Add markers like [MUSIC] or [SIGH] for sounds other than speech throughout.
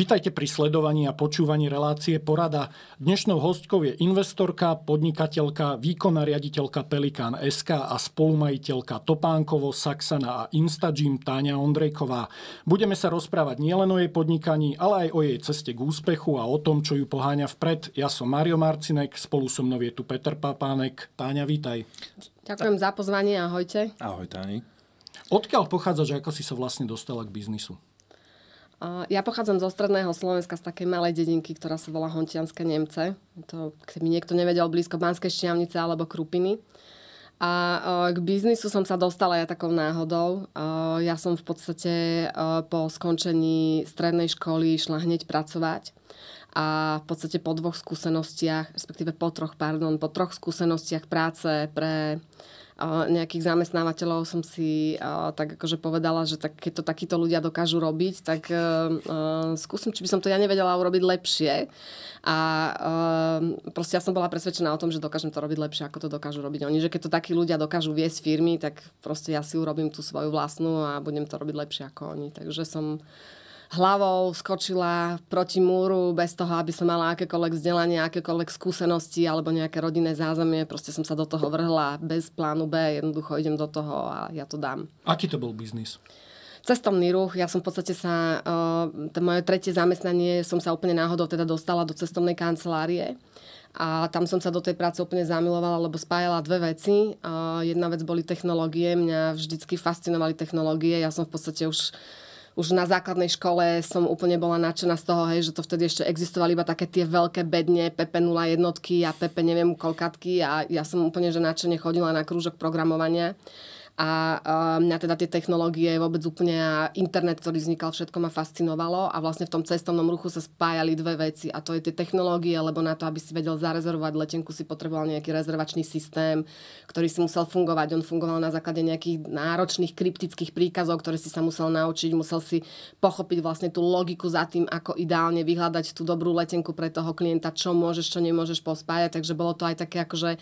Vítajte pri sledovaní a počúvaní relácie Porada. Dnešnou hostkou je investorka, podnikateľka, výkonná riaditeľka Pelikán SK a spolumajiteľka Topánkovo, Saxana a Instagym Táňa Ondrejková. Budeme sa rozprávať nielen o jej podnikaní, ale aj o jej ceste k úspechu a o tom, čo ju poháňa vpred. Ja som Mario Marcinek, spolu so mnou je tu Peter Papánek. Táňa, vítaj. Ďakujem za pozvanie, ahojte. Ahoj, Táni. Odkiaľ pochádzaš ako si sa vlastne dostala k biznisu? Ja pochádzam zo stredného Slovenska, z takej malej dedinky, ktorá sa volá Hontianské Nemce. To, keby niekto nevedel, blízko Banskej šťavnice alebo Krupiny. A k biznisu som sa dostala ja takou náhodou. Ja som v podstate po skončení strednej školy išla hneď pracovať a v podstate po dvoch skúsenostiach, respektíve po troch, pardon, po troch skúsenostiach práce pre uh, nejakých zamestnávateľov som si tak akože povedala, že tak, keď to takíto ľudia dokážu robiť, tak e, e, skúsim, či by som to ja nevedela urobiť lepšie. A e, proste ja som bola presvedčená o tom, že dokážem to robiť lepšie, ako to dokážu robiť oni. Že keď to takí ľudia dokážu viesť firmy, tak proste ja si urobím tú svoju vlastnú a budem to robiť lepšie ako oni. Takže som hlavou skočila proti múru bez toho, aby som mala akékoľvek vzdelanie, akékoľvek skúsenosti alebo nejaké rodinné zázemie. Proste som sa do toho vrhla bez plánu B. Jednoducho idem do toho a ja to dám. Aký to bol biznis? cestovný ruch. Ja som v podstate sa, e, to moje tretie zamestnanie som sa úplne náhodou teda dostala do cestovnej kancelárie. A tam som sa do tej práce úplne zamilovala, lebo spájala dve veci. E, jedna vec boli technológie, mňa vždycky fascinovali technológie. Ja som v podstate už už na základnej škole som úplne bola nadšená z toho, hej, že to vtedy ešte existovali iba také tie veľké bedne, pp 01 jednotky a PP neviem koľkatky a ja som úplne že nadšene chodila na krúžok programovania a ehm, mňa teda tie technológie vôbec úplne a internet, ktorý vznikal, všetko ma fascinovalo a vlastne v tom cestovnom ruchu sa spájali dve veci a to je tie technológie, lebo na to, aby si vedel zarezervovať letenku, si potreboval nejaký rezervačný systém, ktorý si musel fungovať. On fungoval na základe nejakých náročných kryptických príkazov, ktoré si sa musel naučiť, musel si pochopiť vlastne tú logiku za tým, ako ideálne vyhľadať tú dobrú letenku pre toho klienta, čo môžeš, čo nemôžeš pospájať. Takže bolo to aj také akože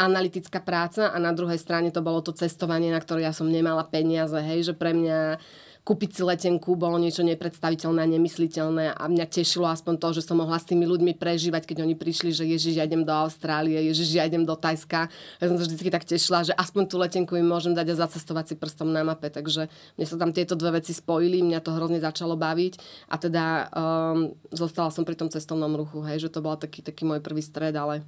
analytická práca a na druhej strane to bolo to cestovanie, na ktoré ja som nemala peniaze, hej, že pre mňa kúpiť si letenku bolo niečo nepredstaviteľné, nemysliteľné a mňa tešilo aspoň to, že som mohla s tými ľuďmi prežívať, keď oni prišli, že Ježiš, ja idem do Austrálie, Ježiš, ja idem do Tajska. Ja som sa vždy tak tešila, že aspoň tú letenku im môžem dať a zacestovať si prstom na mape. Takže mne sa tam tieto dve veci spojili, mňa to hrozne začalo baviť a teda um, zostala som pri tom cestovnom ruchu, hej, že to bol taký, taký môj prvý stred, ale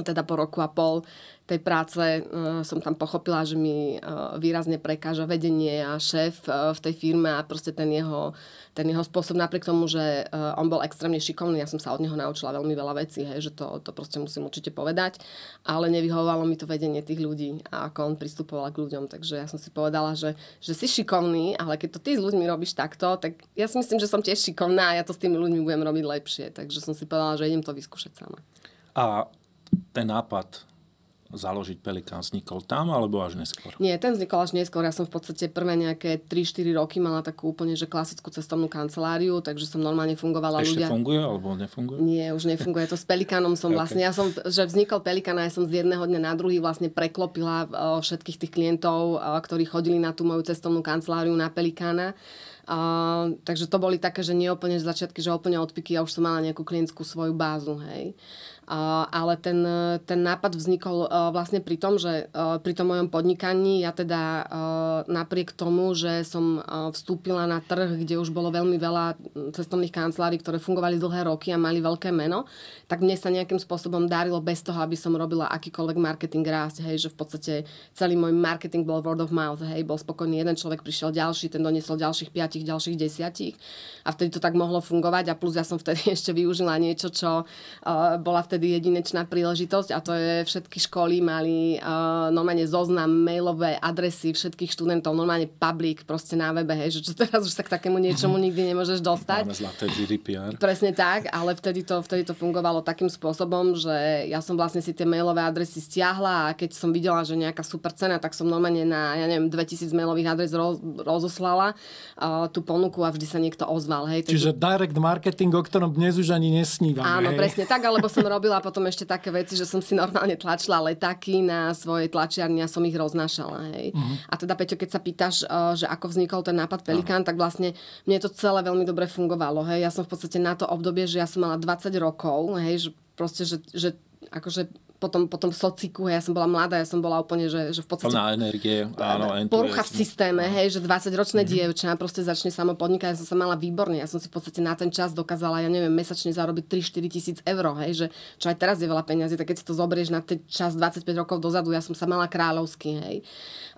teda po roku a pol tej práce uh, som tam pochopila, že mi uh, výrazne prekáža vedenie a šéf uh, v tej firme a proste ten jeho, ten jeho spôsob, napriek tomu, že uh, on bol extrémne šikovný, ja som sa od neho naučila veľmi veľa vecí, hej, že to, to proste musím určite povedať, ale nevyhovovalo mi to vedenie tých ľudí a ako on pristupoval k ľuďom, takže ja som si povedala, že, že si šikovný, ale keď to ty s ľuďmi robíš takto, tak ja si myslím, že som tiež šikovná a ja to s tými ľuďmi budem robiť lepšie, takže som si povedala, že idem to vyskúšať sama. A ten nápad založiť Pelikán vznikol tam alebo až neskôr? Nie, ten vznikol až neskôr. Ja som v podstate prvé nejaké 3-4 roky mala takú úplne že klasickú cestovnú kanceláriu, takže som normálne fungovala Ešte ľudia. funguje alebo nefunguje? Nie, už nefunguje. To s Pelikánom som [LAUGHS] okay. vlastne, ja som, že vznikol Pelikán a ja som z jedného dňa na druhý vlastne preklopila všetkých tých klientov, ktorí chodili na tú moju cestovnú kanceláriu na Pelikána. Uh, takže to boli také, že nie úplne z začiatky, že úplne odpiky, ja už som mala nejakú klientskú svoju bázu, hej. Uh, ale ten, ten nápad vznikol uh, vlastne pri tom, že uh, pri tom mojom podnikaní ja teda uh, napriek tomu, že som uh, vstúpila na trh, kde už bolo veľmi veľa cestovných kancelárií, ktoré fungovali dlhé roky a mali veľké meno, tak mne sa nejakým spôsobom darilo bez toho, aby som robila akýkoľvek marketing rásť, hej, že v podstate celý môj marketing bol word of mouth, hej, bol spokojný jeden človek, prišiel ďalší, ten doniesol ďalších piatich tých ďalších desiatich. A vtedy to tak mohlo fungovať a plus ja som vtedy [LAUGHS] ešte využila niečo, čo uh, bola vtedy jedinečná príležitosť a to je všetky školy mali uh, normálne zoznam mailové adresy všetkých študentov, normálne public proste na webe, hej, že čo teraz už sa k takému niečomu mhm. nikdy nemôžeš dostať. Máme zlaté GDPR. Presne tak, ale vtedy to, vtedy to fungovalo takým spôsobom, že ja som vlastne si tie mailové adresy stiahla a keď som videla, že nejaká super cena, tak som normálne na, ja neviem, 2000 mailových adres roz, rozoslala. Uh, tú ponuku a vždy sa niekto ozval. Hej. Čiže direct marketing, o ktorom dnes už ani nesnívam. Áno, hej. presne tak, alebo som [LAUGHS] robila potom ešte také veci, že som si normálne tlačila letáky na svoje tlačiarne a som ich roznášala. Hej. Uh-huh. A teda, Peťo, keď sa pýtaš, eh, že ako vznikol ten nápad Pelikán, uh-huh. tak vlastne mne to celé veľmi dobre fungovalo. Hej. Ja som v podstate na to obdobie, že ja som mala 20 rokov, hej, že proste, že, že akože potom, potom sociku, hej, ja som bola mladá, ja som bola úplne, že, že v podstate... Plná energie, áno. Porucha v systéme, hej, že 20-ročné mm-hmm. dievča proste začne samo podnikať, ja som sa mala výborne, ja som si v podstate na ten čas dokázala, ja neviem, mesačne zarobiť 3-4 tisíc eur, hej, že čo aj teraz je veľa peniazy, tak keď si to zobrieš na ten čas 25 rokov dozadu, ja som sa mala kráľovsky, hej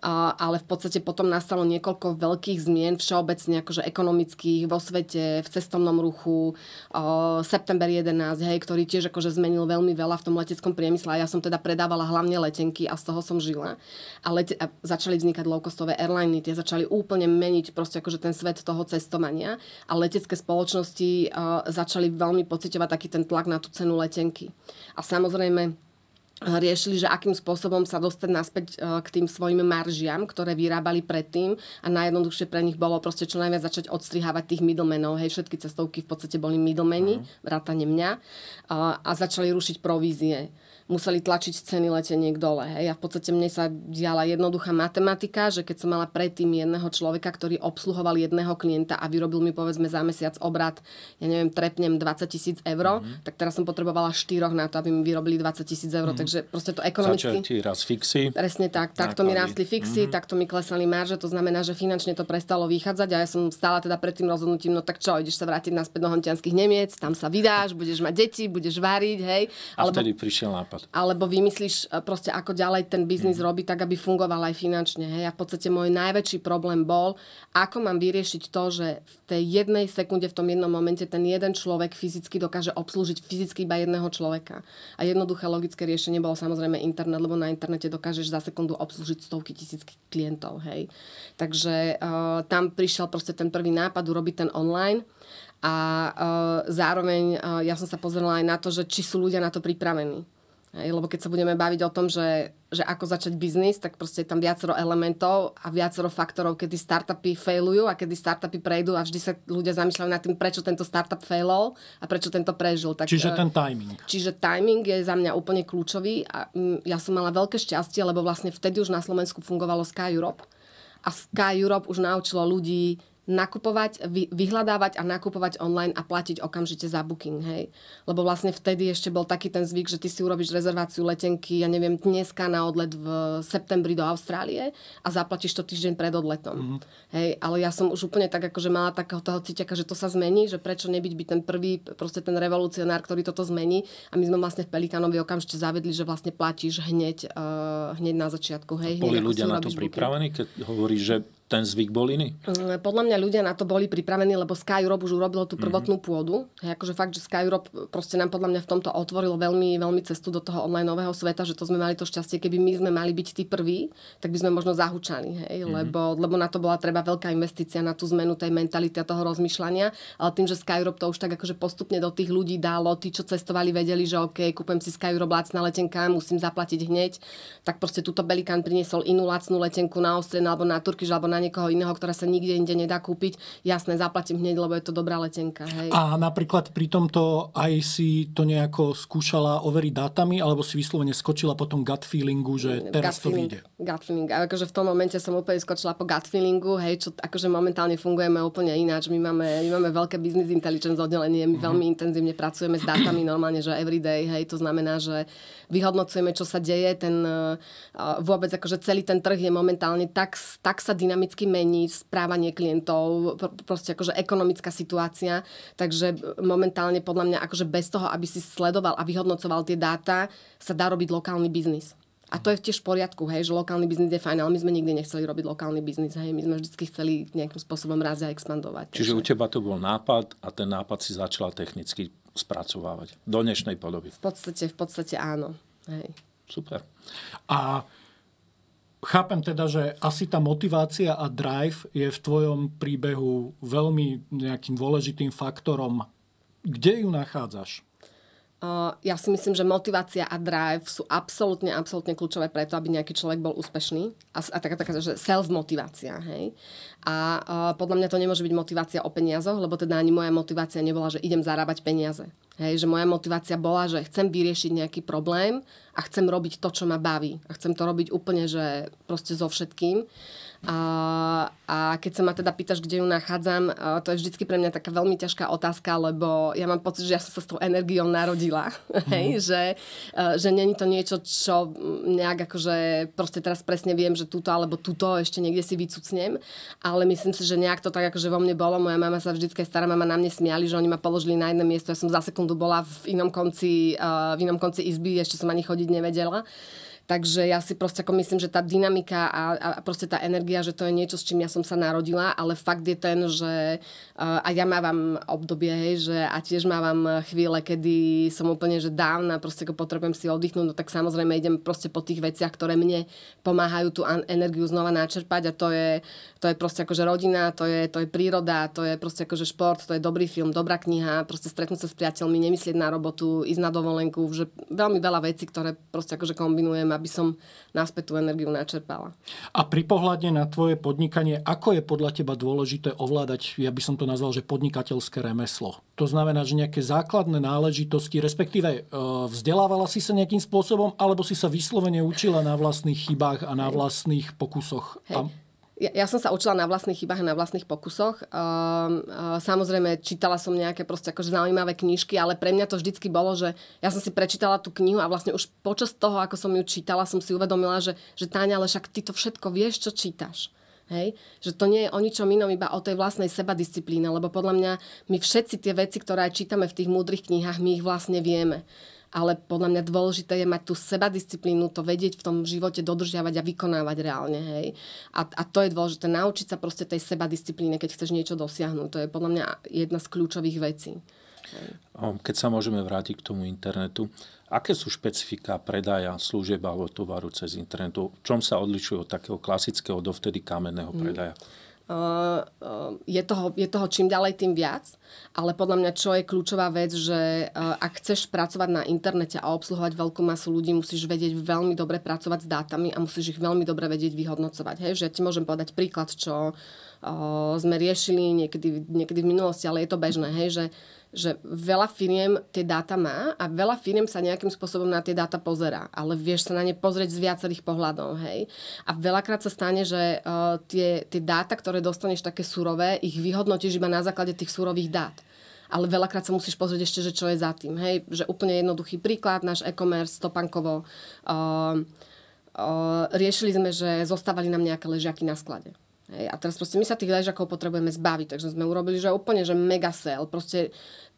ale v podstate potom nastalo niekoľko veľkých zmien všeobecne, akože ekonomických vo svete, v cestovnom ruchu, september 11, hej, ktorý tiež akože zmenil veľmi veľa v tom leteckom priemysle a ja som teda predávala hlavne letenky a z toho som žila. A, lete- a začali vznikať low-costové airliny, tie začali úplne meniť proste akože ten svet toho cestovania a letecké spoločnosti začali veľmi pocitovať taký ten tlak na tú cenu letenky. A samozrejme, riešili, že akým spôsobom sa dostať naspäť e, k tým svojim maržiam, ktoré vyrábali predtým a najjednoduchšie pre nich bolo proste čo najviac začať odstrihávať tých middlemenov. Hej, všetky cestovky v podstate boli middlemeni, vrátane mňa a začali rušiť provízie museli tlačiť ceny leteniek dole. Hej. A v podstate mne sa diala jednoduchá matematika, že keď som mala predtým jedného človeka, ktorý obsluhoval jedného klienta a vyrobil mi povedzme za mesiac obrad, ja neviem, trepnem 20 tisíc eur, mm-hmm. tak teraz som potrebovala štyroch na to, aby mi vyrobili 20 tisíc eur. Mm-hmm. Takže proste to ekonomicky... Začal ti raz fixy. Presne tak. Takto mi rástli fixy, mm-hmm. takto mi klesali marže, to znamená, že finančne to prestalo vychádzať a ja som stála teda pred tým rozhodnutím, no tak čo, ideš sa vrátiť naspäť do hontianských Nemiec, tam sa vydáš, budeš mať deti, budeš variť, hej. A alebo... vtedy prišiel nápad nápad. Alebo vymyslíš e, proste, ako ďalej ten biznis mm. robiť, tak aby fungoval aj finančne. Hej. A v podstate môj najväčší problém bol, ako mám vyriešiť to, že v tej jednej sekunde, v tom jednom momente ten jeden človek fyzicky dokáže obslúžiť fyzicky iba jedného človeka. A jednoduché logické riešenie bolo samozrejme internet, lebo na internete dokážeš za sekundu obslúžiť stovky tisíc klientov. Hej. Takže uh, tam prišiel proste ten prvý nápad urobiť ten online. A uh, zároveň uh, ja som sa pozrela aj na to, že či sú ľudia na to pripravení. Hej, lebo keď sa budeme baviť o tom, že, že ako začať biznis, tak proste je tam viacero elementov a viacero faktorov, kedy startupy failujú a kedy startupy prejdú a vždy sa ľudia zamýšľajú nad tým, prečo tento startup failol a prečo tento prežil. Tak, čiže eh, ten timing. Čiže timing je za mňa úplne kľúčový a mm, ja som mala veľké šťastie, lebo vlastne vtedy už na Slovensku fungovalo Sky Europe a Sky Europe už naučilo ľudí nakupovať, vy, vyhľadávať a nakupovať online a platiť okamžite za booking, hej. Lebo vlastne vtedy ešte bol taký ten zvyk, že ty si urobíš rezerváciu letenky, ja neviem, dneska na odlet v septembri do Austrálie a zaplatíš to týždeň pred odletom. Mm-hmm. Hej, ale ja som už úplne tak akože mala takého toho cítiaka, že to sa zmení, že prečo nebyť byť ten prvý, proste ten revolucionár, ktorý toto zmení a my sme vlastne v Pelikanovi okamžite zavedli, že vlastne platíš hneď, uh, hneď na začiatku, hej. boli ľudia na to pripravení, keď hovoríš, že ten zvyk bol iný? Mm, podľa mňa ľudia na to boli pripravení, lebo Sky Europe už urobilo tú prvotnú mm-hmm. pôdu. Hej, akože fakt, že Sky Europe e, proste nám podľa mňa v tomto otvorilo veľmi, veľmi cestu do toho online nového sveta, že to sme mali to šťastie, keby my sme mali byť tí prví, tak by sme možno zahučali, hej, mm-hmm. lebo, lebo na to bola treba veľká investícia na tú zmenu tej mentality a toho rozmýšľania, ale tým, že Sky Europe to už tak akože postupne do tých ľudí dalo, tí, čo cestovali, vedeli, že OK, kúpem si Sky Europe lacná letenka, musím zaplatiť hneď, tak proste túto Belikán priniesol inú lacnú letenku na Ostrien alebo na turky, alebo na niekoho iného, ktorá sa nikde inde nedá kúpiť, jasné, zaplatím hneď, lebo je to dobrá letenka. Hej. A napríklad pri tomto aj si to nejako skúšala overiť dátami, alebo si vyslovene skočila po tom gut feelingu, že teraz to vyjde? Gut feeling. A akože v tom momente som úplne skočila po gut feelingu, hej, čo akože momentálne fungujeme úplne ináč. My máme, my máme veľké business intelligence oddelenie, my mm-hmm. veľmi intenzívne pracujeme s dátami [CLEARS THROAT] normálne, že everyday, hej, to znamená, že vyhodnocujeme, čo sa deje, ten uh, vôbec akože celý ten trh je momentálne tak, tak sa dynamicky dynamicky mení správanie klientov, proste akože ekonomická situácia, takže momentálne podľa mňa akože bez toho, aby si sledoval a vyhodnocoval tie dáta, sa dá robiť lokálny biznis. A to je tiež v poriadku, hej, že lokálny biznis je fajn, ale my sme nikdy nechceli robiť lokálny biznis, hej, my sme vždy chceli nejakým spôsobom raz a expandovať. Čiže takže. u teba to bol nápad a ten nápad si začala technicky spracovávať do dnešnej podoby. V podstate, v podstate áno. Hej. Super. A Chápem teda, že asi tá motivácia a drive je v tvojom príbehu veľmi nejakým dôležitým faktorom. Kde ju nachádzaš? ja si myslím, že motivácia a drive sú absolútne, absolútne kľúčové pre to, aby nejaký človek bol úspešný. A, a taká, taká že self-motivácia, hej. A, a podľa mňa to nemôže byť motivácia o peniazoch, lebo teda ani moja motivácia nebola, že idem zarábať peniaze. Hej, že moja motivácia bola, že chcem vyriešiť nejaký problém a chcem robiť to, čo ma baví. A chcem to robiť úplne, že proste so všetkým. A, a keď sa ma teda pýtaš, kde ju nachádzam, to je vždycky pre mňa taká veľmi ťažká otázka, lebo ja mám pocit, že ja som sa s tou energiou narodila. [LAUGHS] Mm. Hej, že, e, že není to niečo, čo nejak akože proste teraz presne viem, že túto alebo túto ešte niekde si vycucnem. Ale myslím si, že nejak to tak akože vo mne bolo. Moja mama sa vždycky, stará mama na mne smiali, že oni ma položili na jedno miesto, ja som zase tu bola v inom konci, uh, v inom konci izby, ešte som ani chodiť nevedela. Takže ja si proste ako myslím, že tá dynamika a, a proste tá energia, že to je niečo, s čím ja som sa narodila, ale fakt je ten, že uh, a ja mávam obdobie, hej, že a tiež mávam chvíle, kedy som úplne, že dávna, proste ako potrebujem si oddychnúť, no tak samozrejme idem proste po tých veciach, ktoré mne pomáhajú tú energiu znova načerpať a to je, to je proste akože rodina, to je, to je príroda, to je proste akože šport, to je dobrý film, dobrá kniha, proste stretnúť sa s priateľmi, nemyslieť na robotu, ísť na dovolenku, že veľmi veľa vecí, ktoré proste akože kombinujem aby som náspäť tú energiu načerpala. A pri pohľade na tvoje podnikanie, ako je podľa teba dôležité ovládať, ja by som to nazval, že podnikateľské remeslo? To znamená, že nejaké základné náležitosti, respektíve e, vzdelávala si sa nejakým spôsobom, alebo si sa vyslovene učila na vlastných chybách a na vlastných pokusoch? Hej. A ja, ja som sa učila na vlastných chybách a na vlastných pokusoch. Um, uh, samozrejme, čítala som nejaké proste akože zaujímavé knižky, ale pre mňa to vždycky bolo, že ja som si prečítala tú knihu a vlastne už počas toho, ako som ju čítala, som si uvedomila, že, že Táňa, ale však ty to všetko vieš, čo čítaš. Hej? Že to nie je o ničom inom, iba o tej vlastnej sebadisciplíne, lebo podľa mňa my všetci tie veci, ktoré čítame v tých múdrych knihách, my ich vlastne vieme ale podľa mňa dôležité je mať tú sebadisciplínu, to vedieť v tom živote dodržiavať a vykonávať reálne. Hej. A, a to je dôležité, naučiť sa proste tej sebadisciplíne, keď chceš niečo dosiahnuť. To je podľa mňa jedna z kľúčových vecí. Ehm, keď sa môžeme vrátiť k tomu internetu, aké sú špecifika predaja služieb alebo tovaru cez internetu? V čom sa odlišuje od takého klasického dovtedy kamenného mm. predaja? Hmm. Eh, eh, je toho, je toho čím ďalej tým viac, ale podľa mňa čo je kľúčová vec, že eh, ak chceš pracovať na internete a obsluhovať veľkú masu ľudí, musíš vedieť veľmi dobre pracovať s dátami a musíš ich veľmi dobre vedieť vyhodnocovať. Hej? Že ja ti môžem povedať príklad, čo sme riešili niekedy, niekedy v minulosti, ale je to bežné, hej? že že veľa firiem tie dáta má a veľa firiem sa nejakým spôsobom na tie dáta pozerá, ale vieš sa na ne pozrieť z viacerých pohľadov, hej. A veľakrát sa stane, že uh, tie, tie dáta, ktoré dostaneš také surové, ich vyhodnotíš iba na základe tých surových dát ale veľakrát sa musíš pozrieť ešte, že čo je za tým. Hej? Že úplne jednoduchý príklad, náš e-commerce Topankovo. Uh, eh, uh, eh, riešili sme, že zostávali nám nejaké ležiaky na sklade. Hej, a teraz proste my sa tých ležakov potrebujeme zbaviť, takže sme urobili, že úplne, že mega sale, proste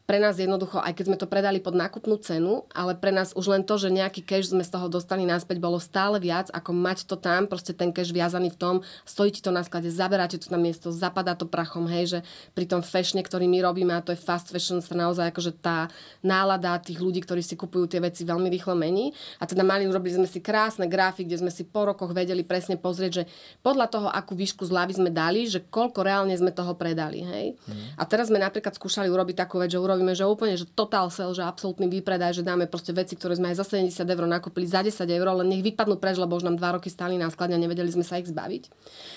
pre nás jednoducho, aj keď sme to predali pod nákupnú cenu, ale pre nás už len to, že nejaký cash sme z toho dostali naspäť, bolo stále viac, ako mať to tam, proste ten cash viazaný v tom, stojí ti to na sklade, zaberáte to na miesto, zapadá to prachom, hej, že pri tom fashione, ktorý my robíme, a to je fast fashion, sa naozaj akože tá nálada tých ľudí, ktorí si kupujú tie veci, veľmi rýchlo mení. A teda mali, urobili sme si krásne grafy, kde sme si po rokoch vedeli presne pozrieť, že podľa toho, akú výšku zľavy sme dali, že koľko reálne sme toho predali, hej. Mm. A teraz sme napríklad skúšali urobiť takú vec, že urobi spravíme, že úplne, že total sell, že absolútny výpredaj, že dáme proste veci, ktoré sme aj za 70 eur nakúpili za 10 eur, len nech vypadnú preč, lebo už nám dva roky stáli na sklade a nevedeli sme sa ich zbaviť.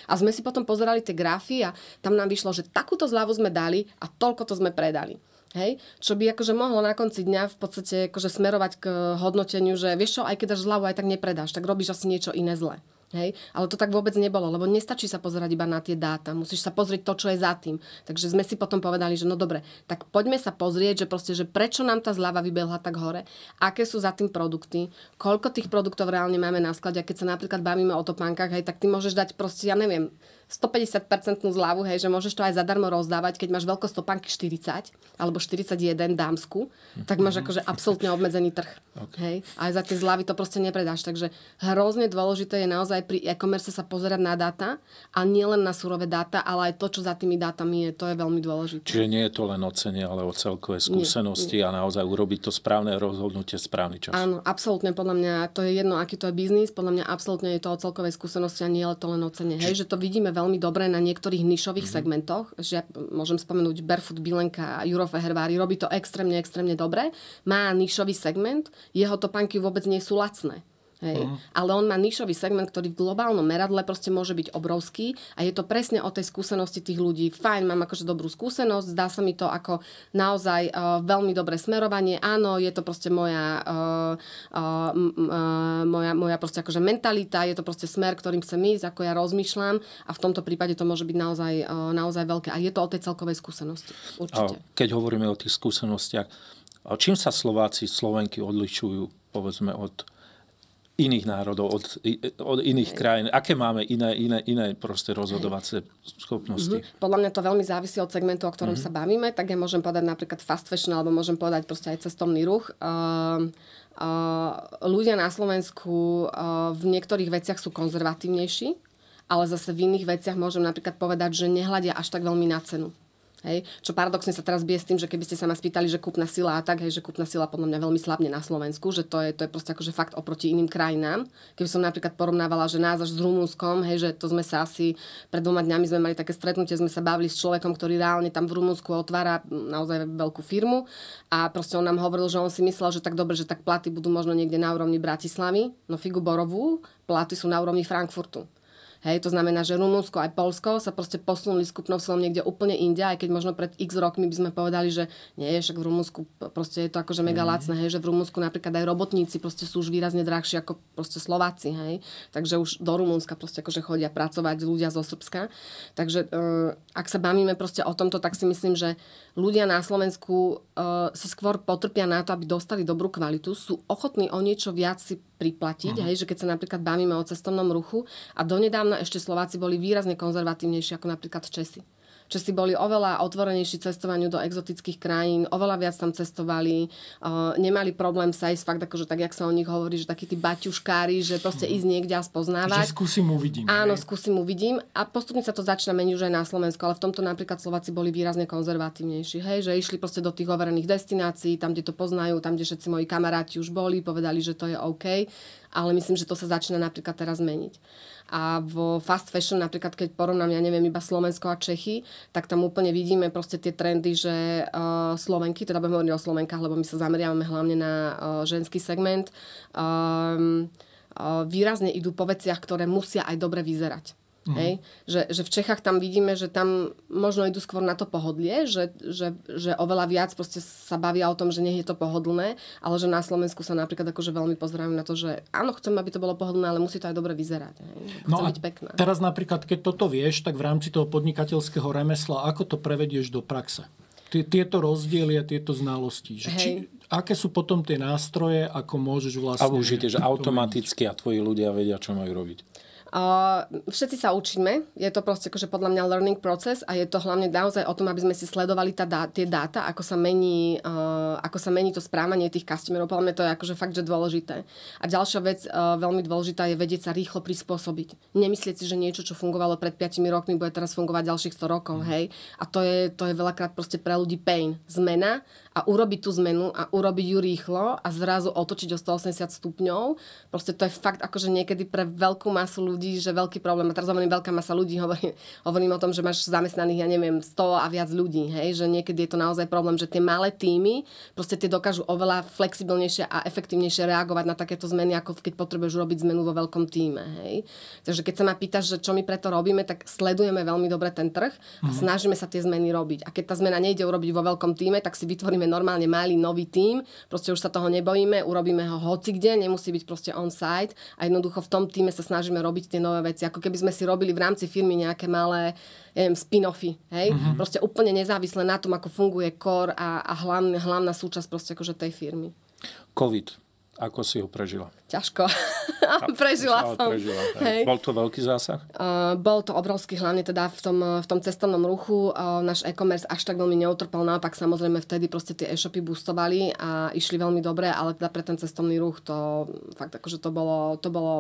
A sme si potom pozerali tie grafy a tam nám vyšlo, že takúto zľavu sme dali a toľko to sme predali. Hej? Čo by akože mohlo na konci dňa v podstate akože smerovať k hodnoteniu, že vieš čo, aj keď dáš zľavu, aj tak nepredáš, tak robíš asi niečo iné zle. Hej? Ale to tak vôbec nebolo, lebo nestačí sa pozerať iba na tie dáta, musíš sa pozrieť to, čo je za tým. Takže sme si potom povedali, že no dobre, tak poďme sa pozrieť, že proste, že prečo nám tá zľava vybehla tak hore, aké sú za tým produkty, koľko tých produktov reálne máme na sklade. A keď sa napríklad bavíme o topánkach, hej, tak ty môžeš dať proste, ja neviem, 150% zľavu, hej, že môžeš to aj zadarmo rozdávať, keď máš veľkosť topánky 40 alebo 41 dámsku, tak máš mhm. akože absolútne obmedzený trh. Okay. Hej. Aj za tie zľavy to proste nepredáš. Takže hrozne dôležité je naozaj pri e-commerce sa pozerať na dáta a nielen na surové dáta, ale aj to, čo za tými dátami je, to je veľmi dôležité. Čiže nie je to len o cene, ale o celkové skúsenosti nie, nie. a naozaj urobiť to správne rozhodnutie, správny čas. Áno, absolútne podľa mňa to je jedno, aký to je biznis, podľa mňa absolútne je to o celkovej skúsenosti a nie je to len o cene. Hej, že to vidíme veľmi veľmi dobré na niektorých nišových mm-hmm. segmentoch, že môžem spomenúť Barefoot Bilenka a Jurofe Hervári, robí to extrémne, extrémne dobre, má nišový segment, jeho topánky vôbec nie sú lacné. Hej. Uh-huh. Ale on má nišový segment, ktorý v globálnom meradle proste môže byť obrovský a je to presne o tej skúsenosti tých ľudí. Fajn, mám akože dobrú skúsenosť, zdá sa mi to ako naozaj uh, veľmi dobré smerovanie. Áno, je to proste moja, uh, uh, uh, moja, moja proste akože mentalita, je to proste smer, ktorým chcem ísť, ako ja rozmýšľam a v tomto prípade to môže byť naozaj, uh, naozaj veľké. A je to o tej celkovej skúsenosti. Určite. A keď hovoríme o tých skúsenostiach, čím sa Slováci, Slovenky odlišujú povedzme od iných národov, od, od iných krajín? Aké máme iné, iné, iné proste rozhodovacie schopnosti? Mm-hmm. Podľa mňa to veľmi závisí od segmentu, o ktorom mm-hmm. sa bavíme. Tak ja môžem povedať napríklad fast fashion, alebo môžem povedať proste aj cestovný ruch. Uh, uh, ľudia na Slovensku uh, v niektorých veciach sú konzervatívnejší, ale zase v iných veciach môžem napríklad povedať, že nehľadia až tak veľmi na cenu. Hej. Čo paradoxne sa teraz bije s tým, že keby ste sa ma spýtali, že kúpna sila a tak, hej, že kúpna sila podľa mňa veľmi slabne na Slovensku, že to je, to je proste akože fakt oproti iným krajinám. Keby som napríklad porovnávala, že nás až s Rumúnskom, hej, že to sme sa asi pred dvoma dňami sme mali také stretnutie, sme sa bavili s človekom, ktorý reálne tam v Rumúnsku otvára naozaj veľkú firmu a proste on nám hovoril, že on si myslel, že tak dobre, že tak platy budú možno niekde na úrovni Bratislavy, no figu borovú, platy sú na úrovni Frankfurtu. Hej, to znamená, že Rumunsko aj Polsko sa proste posunuli skupnou silou niekde úplne india, aj keď možno pred x rokmi by sme povedali, že nie, však v Rumunsku proste je to akože mega mhm. lacné, hej, že v Rumunsku napríklad aj robotníci proste sú už výrazne drahší ako proste Slováci, hej. Takže už do Rumunska proste akože chodia pracovať ľudia zo Srbska. Takže uh, ak sa bavíme proste o tomto, tak si myslím, že ľudia na Slovensku uh, e, si skôr potrpia na to, aby dostali dobrú kvalitu, sú ochotní o niečo viac si priplatiť, uh-huh. hej, že keď sa napríklad bavíme o cestovnom ruchu a donedávna ešte Slováci boli výrazne konzervatívnejší ako napríklad Česi. Česi boli oveľa otvorenejší cestovaniu do exotických krajín, oveľa viac tam cestovali, uh, nemali problém sa ísť fakt akože tak, jak sa o nich hovorí, že takí tí baťuškári, že proste mhm. ísť niekde a spoznávať. Že skúsim uvidím. Áno, ne? skúsim uvidím a postupne sa to začína meniť už aj na Slovensku, ale v tomto napríklad Slováci boli výrazne konzervatívnejší, hej, že išli proste do tých overených destinácií, tam, kde to poznajú, tam, kde všetci moji kamaráti už boli, povedali, že to je OK ale myslím, že to sa začína napríklad teraz meniť. A vo fast fashion, napríklad keď porovnám, ja neviem, iba Slovensko a Čechy, tak tam úplne vidíme proste tie trendy, že uh, Slovenky, teda budeme hovoriť o Slovenkách, lebo my sa zameriavame hlavne na uh, ženský segment, um, uh, výrazne idú po veciach, ktoré musia aj dobre vyzerať Mm. Hej? Že, že v Čechách tam vidíme, že tam možno idú skôr na to pohodlie, že, že, že oveľa viac sa bavia o tom, že nie je to pohodlné, ale že na Slovensku sa napríklad akože veľmi pozerajú na to, že áno, chcem, aby to bolo pohodlné, ale musí to aj dobre vyzerať. Hej? no byť pekné. Teraz napríklad, keď toto vieš, tak v rámci toho podnikateľského remesla, ako to prevedieš do praxe? tieto rozdiely a tieto znalosti. Že či, aké sú potom tie nástroje, ako môžeš vlastne... A užite, že automaticky a tvoji ľudia vedia, čo majú robiť všetci sa učíme, je to proste akože podľa mňa learning proces a je to hlavne naozaj o tom, aby sme si sledovali tá dá, tie dáta, ako sa, mení, uh, ako sa mení to správanie tých customerov. Podľa mňa to je akože fakt, že dôležité. A ďalšia vec, uh, veľmi dôležitá je vedieť sa rýchlo prispôsobiť. Nemyslieť si, že niečo, čo fungovalo pred 5 rokmi, bude teraz fungovať ďalších 100 rokov, mm. hej. A to je, to je veľakrát proste pre ľudí pain. Zmena a urobiť tú zmenu a urobiť ju rýchlo a zrazu otočiť o 180 stupňov. Proste to je fakt akože niekedy pre veľkú masu ľudí, že veľký problém. A teraz hovorím veľká masa ľudí, [LAUGHS] hovorím, hovorím o tom, že máš zamestnaných, ja neviem, 100 a viac ľudí, hej, že niekedy je to naozaj problém, že tie malé týmy, proste tie dokážu oveľa flexibilnejšie a efektívnejšie reagovať na takéto zmeny, ako keď potrebuješ robiť zmenu vo veľkom týme, hej. Takže keď sa ma pýtaš, že čo my preto robíme, tak sledujeme veľmi dobre ten trh a mm-hmm. snažíme sa tie zmeny robiť. A keď tá zmena nejde urobiť vo veľkom týme, tak si vytvoríme sme normálne mali nový tím, proste už sa toho nebojíme, urobíme ho hoci kde, nemusí byť proste on-site a jednoducho v tom týme sa snažíme robiť tie nové veci, ako keby sme si robili v rámci firmy nejaké malé neviem, spin-offy, hej? Mm-hmm. Proste úplne nezávisle na tom, ako funguje core a, a hlavná súčasť proste akože tej firmy. COVID ako si ho prežila? Ťažko. [LAUGHS] prežila som. Prežila, hej. Bol to veľký zásah? Uh, bol to obrovský, hlavne teda v tom, v tom cestovnom ruchu. Uh, náš e-commerce až tak veľmi neutrpel, naopak samozrejme vtedy proste tie e-shopy boostovali a išli veľmi dobre, ale teda pre ten cestovný ruch to fakt akože to bolo... To bolo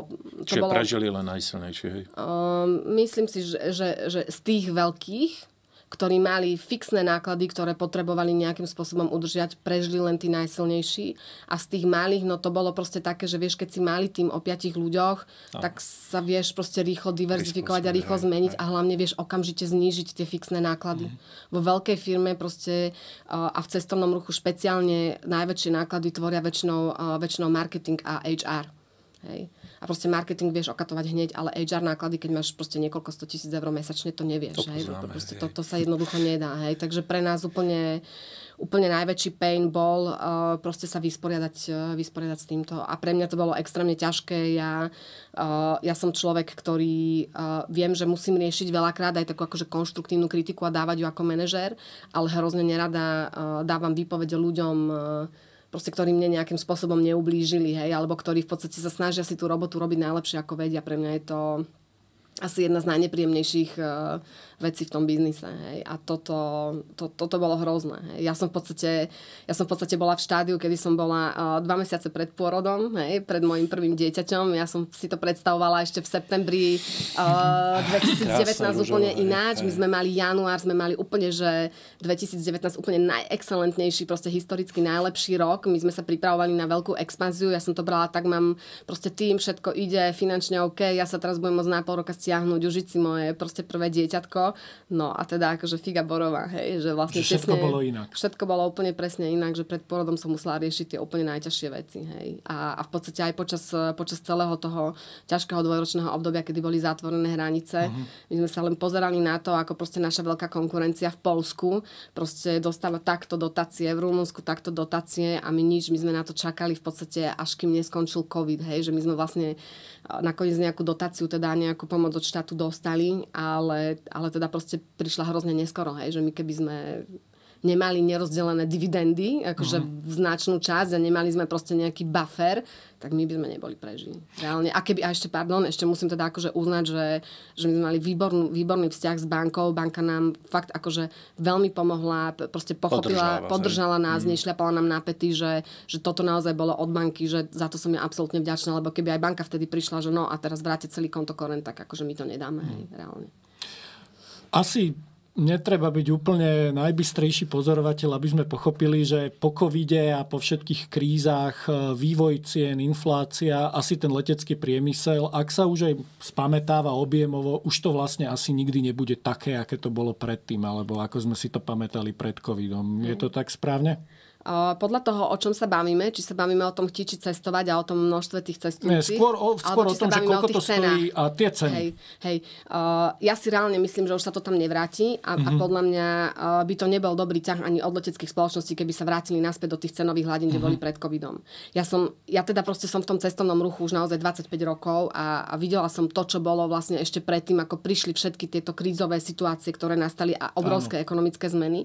to Čiže bolo... prežili len najsilnejšie, hej? Uh, myslím si, že, že, že z tých veľkých, ktorí mali fixné náklady, ktoré potrebovali nejakým spôsobom udržiať, prežili len tí najsilnejší. A z tých malých, no to bolo proste také, že vieš, keď si mali tým o piatich ľuďoch, no. tak sa vieš proste rýchlo diverzifikovať a rýchlo zmeniť aj. a hlavne vieš okamžite znížiť tie fixné náklady. Mm. Vo veľkej firme proste a v cestovnom ruchu špeciálne najväčšie náklady tvoria väčšinou, väčšinou marketing a HR. Hej a proste marketing vieš okatovať hneď, ale HR náklady, keď máš proste niekoľko 100 tisíc eur mesačne, to nevieš. To hej? Poznáme, hej. To, to sa jednoducho nedá. Hej? Takže pre nás úplne, úplne najväčší pain bol uh, proste sa vysporiadať, uh, vysporiadať s týmto. A pre mňa to bolo extrémne ťažké. Ja, uh, ja som človek, ktorý uh, viem, že musím riešiť veľakrát aj takú akože konštruktívnu kritiku a dávať ju ako manažér, ale hrozne nerada uh, dávam výpovede ľuďom uh, proste, ktorí mne nejakým spôsobom neublížili, hej, alebo ktorí v podstate sa snažia si tú robotu robiť najlepšie, ako vedia. Pre mňa je to asi jedna z najnepríjemnejších uh, veci v tom biznise. Hej. A toto, to, toto bolo hrozné. Hej. Ja, som v podstate, ja som v podstate bola v štádiu, kedy som bola uh, dva mesiace pred pôrodom, hej, pred mojim prvým dieťaťom. Ja som si to predstavovala ešte v septembri uh, 2019 Krása, úplne rúžová, ináč. Hej. My sme mali január, sme mali úplne, že 2019 úplne najexcelentnejší, proste historicky najlepší rok. My sme sa pripravovali na veľkú expanziu. Ja som to brala tak, mám proste tým, všetko ide, finančne OK, ja sa teraz budem môcť na pol roka stiahnuť, užiť si moje proste prvé dieťatko No a teda akože figa borová, hej, že vlastne... Že všetko tesne, bolo inak. Všetko bolo úplne presne inak, že pred porodom som musela riešiť tie úplne najťažšie veci, hej. A, a v podstate aj počas, počas celého toho ťažkého dvojročného obdobia, kedy boli zatvorené hranice, uh-huh. my sme sa len pozerali na to, ako proste naša veľká konkurencia v Polsku proste dostáva takto dotácie, v Rumunsku takto dotácie a my nič, my sme na to čakali v podstate až kým neskončil COVID, hej, že my sme vlastne nakoniec nejakú dotáciu, teda nejakú pomoc od štátu dostali, ale, ale teda teda proste prišla hrozne neskoro, hej, že my keby sme nemali nerozdelené dividendy, akože uh-huh. v značnú časť a nemali sme proste nejaký buffer, tak my by sme neboli prežili. Reálne. A keby, a ešte, pardon, ešte musím teda akože uznať, že, že my sme mali výborný, výborný vzťah s bankou. Banka nám fakt akože veľmi pomohla, proste pochopila, podržala, podržala nás, mm. nešľapala nám na pety, že, že toto naozaj bolo od banky, že za to som ja absolútne vďačná, lebo keby aj banka vtedy prišla, že no a teraz vráte celý konto koren, tak akože my to nedáme, mm. hej, mhm. reálne. Asi netreba byť úplne najbystrejší pozorovateľ, aby sme pochopili, že po covide a po všetkých krízach, e, vývoj cien, inflácia, asi ten letecký priemysel, ak sa už aj spametáva objemovo, už to vlastne asi nikdy nebude také, aké to bolo predtým, alebo ako sme si to pamätali pred covidom. Je to tak správne? podľa toho, o čom sa bavíme, či sa bavíme o tom chtiči cestovať a o tom množstve tých cestujúcich. Nie, skôr o, skôr o tom, že koľko to cenách. stojí a tie ceny. Hej, hej. Uh, ja si reálne myslím, že už sa to tam nevráti a, mm-hmm. a mhm. podľa mňa uh, by to nebol dobrý ťah ani od leteckých spoločností, keby sa vrátili naspäť do tých cenových hladín, mm-hmm. kde mhm. boli pred covidom. Ja, som, ja teda proste som v tom cestovnom ruchu už naozaj 25 rokov a, a videla som to, čo bolo vlastne ešte predtým, ako prišli všetky tieto krízové situácie, ktoré nastali a obrovské Áno. ekonomické zmeny.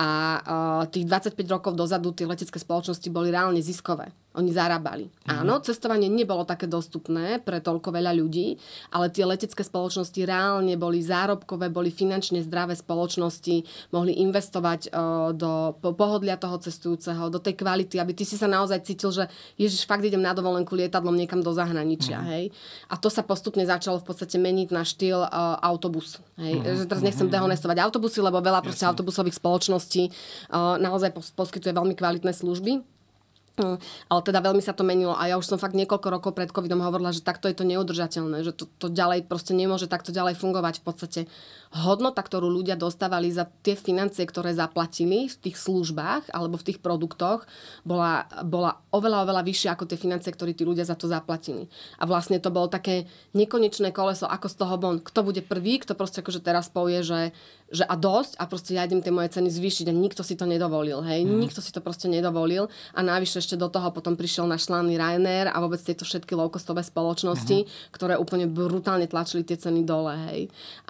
A uh, tých 25 rokov dozadu tie letecké spoločnosti boli reálne ziskové. Oni zarábali. Mhm. Áno, cestovanie nebolo také dostupné pre toľko veľa ľudí, ale tie letecké spoločnosti reálne boli zárobkové, boli finančne zdravé spoločnosti, mohli investovať e, do pohodlia toho cestujúceho, do tej kvality, aby ty si sa naozaj cítil, že ježiš, fakt idem na dovolenku lietadlom niekam do zahraničia. Mm. Hej? A to sa postupne začalo v podstate meniť na štýl o, e, autobus. Hej? Mm. Že teraz nechcem mhm. dehonestovať autobusy, lebo veľa autobusových spoločností o, e, naozaj poskytuje veľmi kvalitné služby Hm, ale teda veľmi sa to menilo a ja už som fakt niekoľko rokov pred covidom hovorila, že takto je to neudržateľné, že to, to ďalej proste nemôže takto ďalej fungovať v podstate. Hodnota, ktorú ľudia dostávali za tie financie, ktoré zaplatili v tých službách alebo v tých produktoch, bola, bola oveľa, oveľa vyššia ako tie financie, ktoré tí ľudia za to zaplatili. A vlastne to bolo také nekonečné koleso, ako z toho von, kto bude prvý, kto proste akože teraz povie, že že a dosť a proste ja idem tie moje ceny zvýšiť a nikto si to nedovolil, hej, mm. nikto si to proste nedovolil a návyše ešte do toho potom prišiel náš slávny Ryanair a vôbec tieto všetky low-costové spoločnosti, mm. ktoré úplne brutálne tlačili tie ceny dole, hej.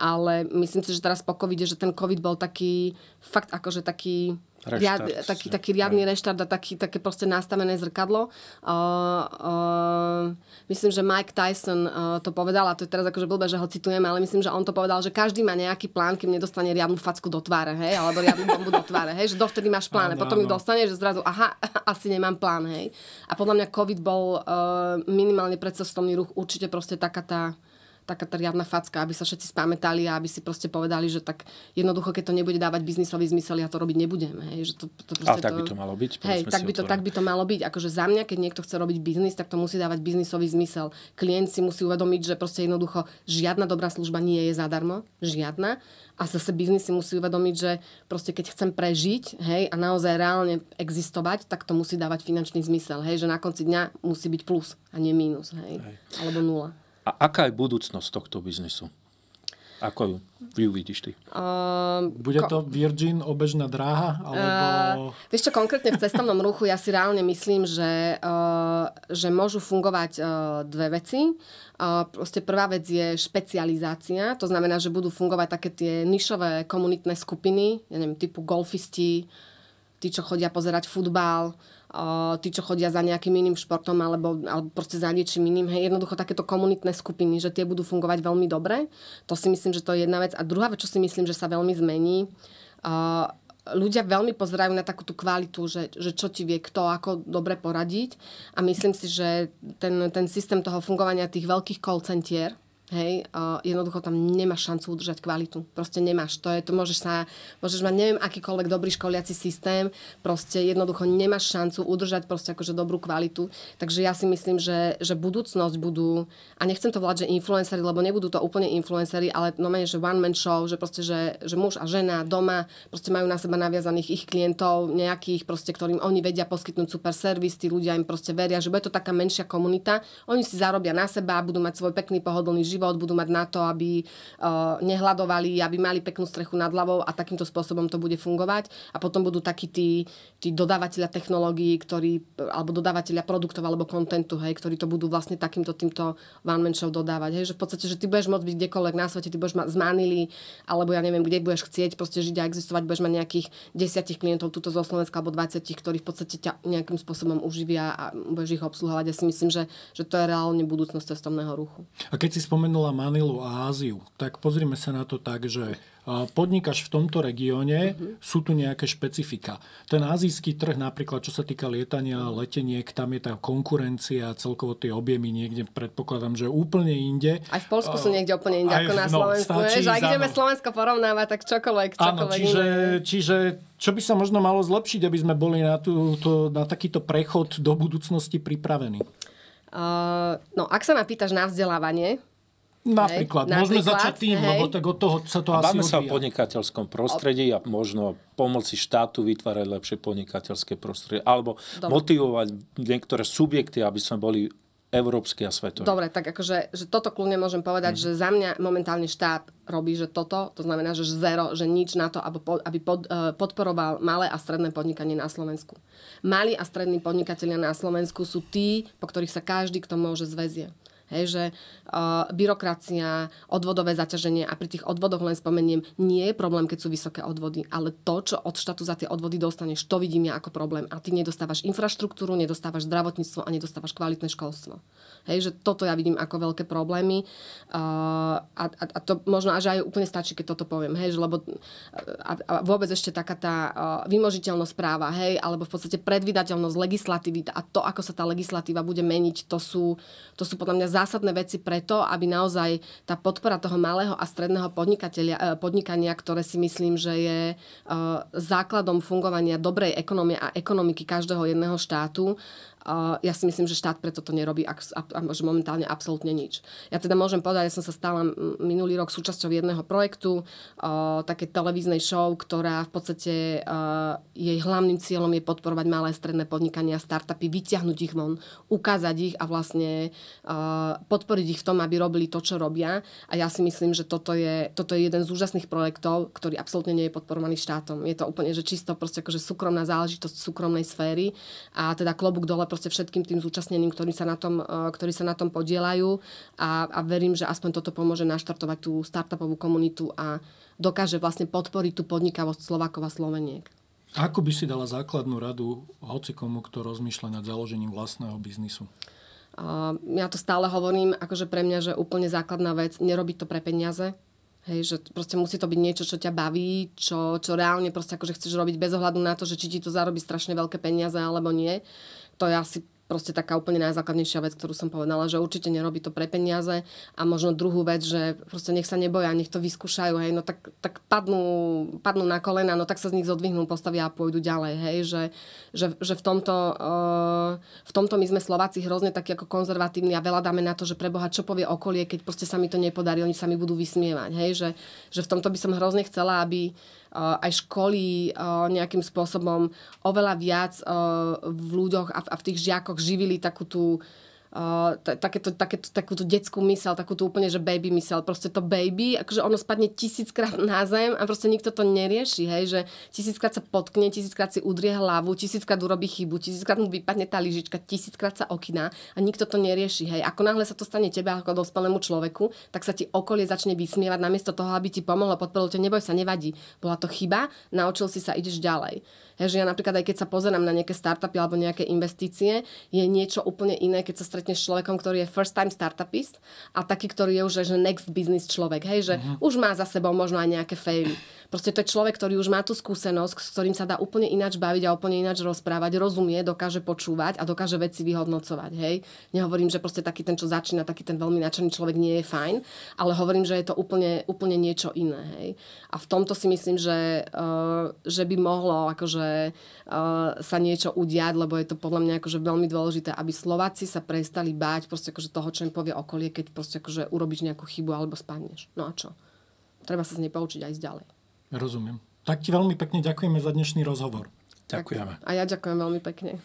Ale myslím si, že teraz po covide, že ten covid bol taký fakt akože taký Reštart, riad, taký, taký riadny reštart a taký, také proste nastavené zrkadlo. Uh, uh, myslím, že Mike Tyson uh, to povedal, a to je teraz akože blbé, že ho citujem, ale myslím, že on to povedal, že každý má nejaký plán, kým nedostane riadnu facku do tváre, hej, alebo riadnu bombu do tváre, hej, že dovtedy máš plán, potom ju dostane, že zrazu, aha, [LAUGHS] asi nemám plán, hej. A podľa mňa COVID bol uh, minimálne predcestovný ruch, určite proste taká tá taká tá riadna facka, aby sa všetci spamätali a aby si proste povedali, že tak jednoducho, keď to nebude dávať biznisový zmysel, ja to robiť nebudem. Hej, že to, to a Ale tak to, by to malo byť. Hej, tak by, to, tak by to malo byť. Akože za mňa, keď niekto chce robiť biznis, tak to musí dávať biznisový zmysel. Klient si musí uvedomiť, že proste jednoducho žiadna dobrá služba nie je zadarmo. Žiadna. A zase biznis si musí uvedomiť, že proste keď chcem prežiť hej, a naozaj reálne existovať, tak to musí dávať finančný zmysel. Hej, že na konci dňa musí byť plus a nie mínus. Hej, hej. Alebo nula. A aká je budúcnosť tohto biznisu? Ako ju, ju vidíš ty? Uh, Bude to Virgin obežná dráha? Alebo... Uh, vieš čo, konkrétne v cestovnom ruchu ja si reálne myslím, že, uh, že môžu fungovať uh, dve veci. Uh, proste prvá vec je špecializácia, to znamená, že budú fungovať také tie nišové komunitné skupiny, ja neviem, typu golfisti, tí, čo chodia pozerať futbal, uh, o, tí, čo chodia za nejakým iným športom alebo, alebo proste za niečím iným. Hej, jednoducho takéto komunitné skupiny, že tie budú fungovať veľmi dobre. To si myslím, že to je jedna vec. A druhá vec, čo si myslím, že sa veľmi zmení, o, ľudia veľmi pozerajú na takú tú kvalitu, že, že čo ti vie kto, ako dobre poradiť. A myslím si, že ten, ten systém toho fungovania tých veľkých call centier, Hej, o, jednoducho tam nemáš šancu udržať kvalitu. Proste nemáš. To je, to môžeš, sa, môžeš mať neviem akýkoľvek dobrý školiaci systém, proste jednoducho nemáš šancu udržať proste akože dobrú kvalitu. Takže ja si myslím, že, že budúcnosť budú, a nechcem to volať, že influencery, lebo nebudú to úplne influencery, ale no menej, že one man show, že proste, že, že muž a žena doma proste majú na seba naviazaných ich klientov, nejakých proste, ktorým oni vedia poskytnúť super servis, tí ľudia im proste veria, že bude to taká menšia komunita, oni si zarobia na seba, budú mať svoj pekný pohodlný život život, budú mať na to, aby eh, nehľadovali, aby mali peknú strechu nad hlavou a takýmto spôsobom to bude fungovať. A potom budú takí tí, tí dodávateľia technológií, ktorí, alebo dodávateľia produktov alebo kontentu, hej, ktorí to budú vlastne takýmto týmto one man show dodávať. Hej, že v podstate, že ty budeš môcť byť kdekoľvek na svete, ty budeš ma zmanili, alebo ja neviem, kde budeš chcieť proste žiť a existovať, budeš mať nejakých desiatich klientov tuto zo Slovenska alebo 20, ktorí v podstate ťa nejakým spôsobom uživia a budeš ich obsluhovať. Ja si myslím, že, že to je reálne budúcnosť cestovného ruchu. A keď si spomen spomenula Manilu a Áziu, tak pozrime sa na to tak, že podnikaš v tomto regióne, uh-huh. sú tu nejaké špecifika. Ten azijský trh napríklad, čo sa týka lietania, leteniek, tam je tá konkurencia, celkovo tie objemy niekde predpokladám, že úplne inde. Aj v Polsku uh, sú niekde úplne inde, ako na no, Slovensku. Stačí, že ak ideme Slovensko porovnávať, tak čokoľvek, čokoľvek áno, čiže, iné. čiže čo by sa možno malo zlepšiť, aby sme boli na, to, na takýto prechod do budúcnosti pripravení? Uh, no, ak sa ma pýtaš na vzdelávanie, Napríklad. Hej, Môžeme napríklad, začať tým, hej. lebo tak od toho sa to a asi odvíja. sa o podnikateľskom prostredí a možno pomoci štátu vytvárať lepšie podnikateľské prostredie. Alebo Dobre. motivovať niektoré subjekty, aby sme boli európsky a svetový. Dobre, tak akože že toto kľudne môžem povedať, mm. že za mňa momentálne štát robí, že toto, to znamená, že zero, že nič na to, aby, pod, aby pod, e, podporoval malé a stredné podnikanie na Slovensku. Malí a strední podnikatelia na Slovensku sú tí, po ktorých sa každý, kto môže, zväzie. Hej, že uh, byrokracia, odvodové zaťaženie a pri tých odvodoch len spomeniem, nie je problém, keď sú vysoké odvody, ale to, čo od štátu za tie odvody dostaneš, to vidím ja ako problém. A ty nedostávaš infraštruktúru, nedostávaš zdravotníctvo a nedostávaš kvalitné školstvo. Hej, že toto ja vidím ako veľké problémy uh, a, a, a to možno až aj úplne stačí, keď toto poviem, hej, že lebo a, a vôbec ešte taká tá uh, vymožiteľnosť práva, hej, alebo v podstate predvydateľnosť legislatívy a to, ako sa tá legislatíva bude meniť, to sú, to sú podľa mňa zásadné veci preto, aby naozaj tá podpora toho malého a stredného e, podnikania, ktoré si myslím, že je e, základom fungovania dobrej ekonomie a ekonomiky každého jedného štátu, Eh, ja si myslím, že štát preto to nerobí, že momentálne absolútne nič. Ja teda môžem povedať, ja som sa stala minulý rok súčasťou jedného projektu, eh, také televíznej show, ktorá v podstate eh, jej hlavným cieľom je podporovať malé stredné podnikania, startupy, vyťahnuť ich von, ukázať ich a vlastne podporiť ich v tom, aby robili to, čo robia. A ja si myslím, že toto je, toto je jeden z úžasných projektov, ktorý absolútne nie je podporovaný štátom. Je to úplne, že čisto proste akože súkromná záležitosť súkromnej sféry a teda klobúk dole proste všetkým tým zúčastneným, ktorí sa na tom, e, ktorí sa na tom podielajú a, a verím, že aspoň toto pomôže naštartovať tú startupovú komunitu a dokáže vlastne podporiť tú podnikavosť Slovákov a Sloveniek. Ako by si dala základnú radu hocikomu, kto rozmýšľa nad založením vlastného biznisu? Ja to stále hovorím, akože pre mňa, že úplne základná vec, nerobiť to pre peniaze, Hej, že proste musí to byť niečo, čo ťa baví, čo, čo reálne proste akože chceš robiť bez ohľadu na to, že či ti to zarobí strašne veľké peniaze alebo nie to je asi proste taká úplne najzákladnejšia vec, ktorú som povedala, že určite nerobí to pre peniaze a možno druhú vec, že proste nech sa neboja, nech to vyskúšajú, hej, no tak, tak padnú, padnú na kolena, no tak sa z nich zodvihnú, postavia a pôjdu ďalej, hej, že, že, že v, tomto, uh, v tomto my sme Slováci hrozne takí ako konzervatívni a veľa dáme na to, že preboha, čo povie okolie, keď proste sa mi to nepodarí, oni sa mi budú vysmievať, hej, že, že v tomto by som hrozne chcela, aby, Eh, aj školy eh, nejakým spôsobom oveľa viac eh, v ľuďoch a v tých žiakoch živili takú tú Eh, takéto, takéto, takúto detskú mysel, takúto úplne, že baby mysel, proste to baby, akože ono spadne tisíckrát na zem a proste nikto to nerieši, hej, že tisíckrát sa potkne, tisíckrát si udrie hlavu, tisíckrát urobí chybu, tisíckrát mu vypadne tá lyžička, tisíckrát sa okina a nikto to nerieši, hej. Ako náhle sa to stane tebe ako dospelému človeku, tak sa ti okolie začne vysmievať namiesto toho, aby ti pomohlo, podporilo ťa, neboj sa, nevadí. Bola to chyba, naučil si sa, ideš ďalej. Hej, že ja napríklad aj keď sa pozerám na nejaké startupy alebo nejaké investície, je niečo úplne iné, keď sa stretneš s človekom, ktorý je first time startupist a taký, ktorý je už že next business človek, hej, že uh-huh. už má za sebou možno aj nejaké fejly. Proste to je človek, ktorý už má tú skúsenosť, s ktorým sa dá úplne ináč baviť a úplne ináč rozprávať, rozumie, dokáže počúvať a dokáže veci vyhodnocovať. Hej. Nehovorím, že proste taký ten, čo začína, taký ten veľmi nadšený človek nie je fajn, ale hovorím, že je to úplne, úplne niečo iné. Hej. A v tomto si myslím, že, uh, že by mohlo akože, uh, sa niečo udiať, lebo je to podľa mňa akože veľmi dôležité, aby Slováci sa pre, prestali báť proste akože toho, čo im povie okolie, keď proste akože urobíš nejakú chybu alebo spadneš. No a čo? Treba sa z nej poučiť aj ďalej. Rozumiem. Tak ti veľmi pekne ďakujeme za dnešný rozhovor. Ďakujeme. Tak, a ja ďakujem veľmi pekne.